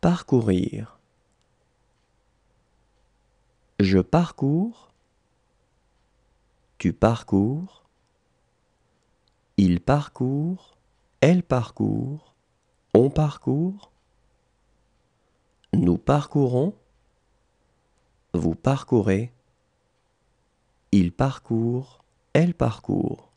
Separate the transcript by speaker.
Speaker 1: parcourir. Je parcours. Tu parcours. Il parcourt. Elle parcourt. On parcourt. Nous parcourons. Vous parcourez. Il parcourt. Elle parcourt.